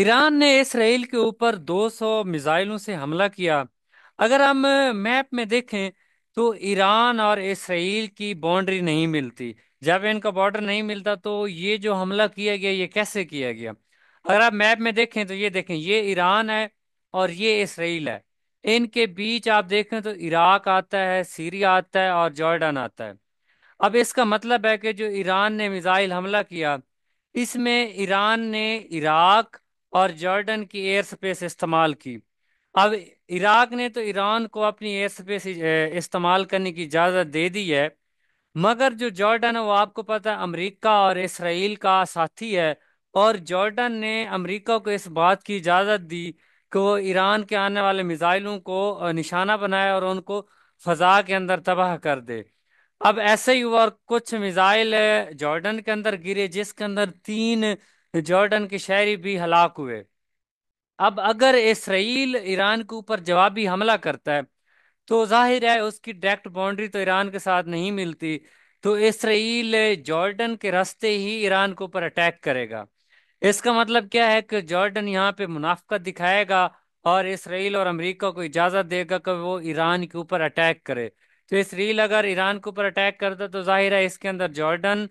Iran ने Israel के ऊपर 200 मिसाइलों से हमला किया अगर हम मैप में देखें तो ईरान और इसराइल की बाउंड्री नहीं मिलती जब इनका बॉर्डर नहीं मिलता तो ये जो हमला किया गया ये कैसे किया गया अगर आप मैप में देखें तो ये देखें ये ईरान है और ये इसराइल है इनके बीच आप देखें तो इराक आता है सीरिया आता है और जॉर्डन आता है अब इसका मतलब है कि जो ईरान ने मिसाइल हमला किया इसमें ईरान ने इराक और जॉर्डन की एयर स्पेस इस्तेमाल की अब इराक ने तो ईरान को अपनी एयर स्पेस इस्तेमाल करने की इजाज़त दे दी है मगर जो जॉर्डन है वो आपको पता है अमेरिका और इसराइल का साथी है और जॉर्डन ने अमेरिका को इस बात की इजाज़त दी कि वो ईरान के आने वाले मिज़ाइलों को निशाना बनाए और उनको फ़जा के अंदर तबाह कर दे अब ऐसे ही हुआ कुछ मिज़ाइल जॉर्डन के अंदर गिरे जिसके अंदर तीन तो जॉर्डन के शहरी भी हलाक हुए अब अगर इसराइल ईरान के ऊपर जवाबी हमला करता है तो जाहिर है उसकी डायरेक्ट बाउंड्री तो ईरान के साथ नहीं मिलती तो इसराइल जॉर्डन के रास्ते ही ईरान के ऊपर अटैक करेगा इसका मतलब क्या है कि जॉर्डन यहाँ पे मुनाफ्त दिखाएगा और इसराइल और अमेरिका को इजाज़त देगा कि वो ईरान के ऊपर अटैक करे तो इसराइल अगर ईरान के ऊपर अटैक करता तो जाहिर है इसके अंदर जॉर्डन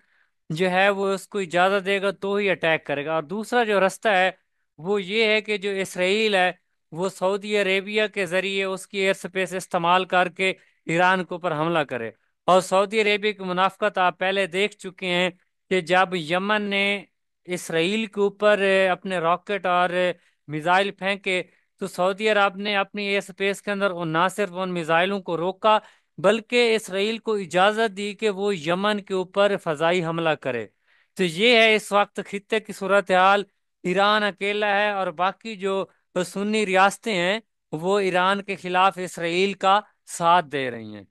जो है वो उसको इजाज़त देगा तो ही अटैक करेगा और दूसरा जो रास्ता है वो ये है कि जो इसराइल है वो सऊदी अरेबिया के ज़रिए उसकी एयर स्पेस इस्तेमाल करके ईरान के ऊपर हमला करे और सऊदी अरेबिया की मुनाफ्त आप पहले देख चुके हैं कि जब यमन ने इसराइल के ऊपर अपने रॉकेट और मिज़ाइल फेंके तो सऊदी अरब ने अपनी एयर स्पेस के अंदर उन ना सिर्फ उन मिज़ाइलों को रोका बल्कि इसराइल को इजाज़त दी कि वो यमन के ऊपर फजाई हमला करे तो ये है इस वक्त खत्े की सूरत हाल ईरान अकेला है और बाकी जो सुन्नी रियासतें हैं वो ईरान के खिलाफ इसराइल का साथ दे रही हैं